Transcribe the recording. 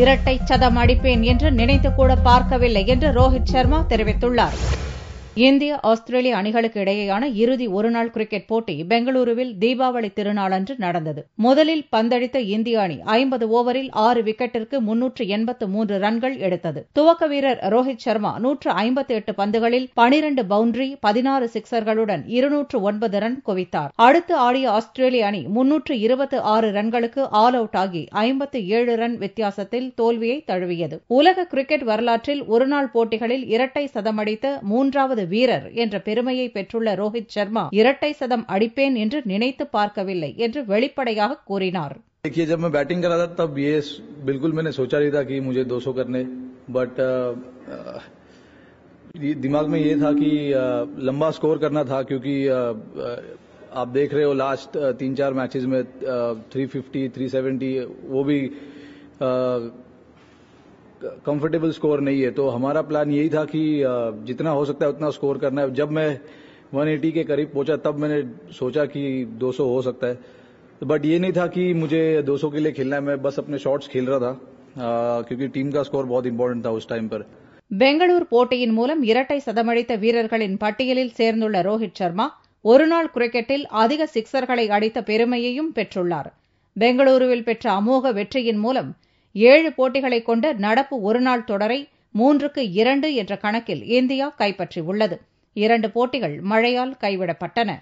இரட்டை சதம் அடிப்பேன் என்று நினைத்துக்கூட பார்க்கவில்லை என்று ரோஹித் சர்மா தெரிவித்துள்ளார் இந்திய ஆஸ்திரேலிய அணிகளுக்கு இடையேயான இறுதி ஒருநாள் கிரிக்கெட் போட்டி பெங்களூருவில் தீபாவளி திருநாளன்று நடந்தது முதலில் பந்தடித்த இந்திய அணி ஐம்பது ஓவரில் ஆறு விக்கெட்டிற்கு முன்னூற்று எண்பத்து மூன்று ரன்கள் எடுத்தது துவக்க வீரர் ரோஹித் சர்மா நூற்று ஐம்பத்தி எட்டு பந்துகளில் பனிரண்டு பவுண்டரி பதினாறு சிக்சர்களுடன் இருநூற்று ஒன்பது ரன் குவித்தார் அடுத்து ஆடிய ஆஸ்திரேலிய அணி முன்னூற்று இருபத்து ஆறு ரன்களுக்கு ஆல் அவுட் ஆகி ஐம்பத்து ஏழு ரன் வித்தியாசத்தில் தோல்வியை தழுவியது உலக கிரிக்கெட் வரலாற்றில் ஒருநாள் போட்டிகளில் இரட்டை சதமடித்த மூன்றாவது வீரர் என்ற பெருமையை பெற்றுள்ள ரோஹித் சர்மா இரட்டை சதம் அடிப்பேன் என்று நினைத்து பார்க்கவில்லை என்று வெளிப்படையாக கூறினார் देखिए जब मैं बैटिंग कर रहा था तब ये बिल्कुल मैंने सोचा नहीं था कि मुझे 200 करने बट uh, दिमाग में ये था कि uh, लंबा स्कोर करना था क्योंकि uh, आप देख रहे हो लास्ट तीन चार मैचेस में 350, 370 वो भी कंफर्टेबल स्कोर नहीं है तो हमारा प्लान यही था कि जितना हो सकता है उतना स्कोर करना है जब मैं 180 के करीब पहुंचा तब मैंने सोचा कि 200 हो सकता है बट ये नहीं था कि मुझे 200 के लिए खेलना है मैं बस अपने शॉट्स खेल रहा था आ, क्योंकि टीम का स्कोर बहुत इंपॉर्टेंट था उस टाइम पर பெங்களூர் போட்டியின் மூலம் இரட்டை சதமடித்த வீரர்களின் பட்டியலில் சேர்ந்துள்ள ரோஹித் சர்மா ஒருநாள் கிரிக்கெட்டில் அதிக சிக்சர்களை அடித்த பெருமையையும் பெற்றுள்ளார் பெங்களூருவில் பெற்ற அமோக வெற்றியின் மூலம் ஏழு போட்டிகளைக் கொண்ட நடப்பு ஒருநாள் தொடரை மூன்றுக்கு இரண்டு என்ற கணக்கில் இந்தியா கைப்பற்றியுள்ளது இரண்டு போட்டிகள் மழையால் கைவிடப்பட்டன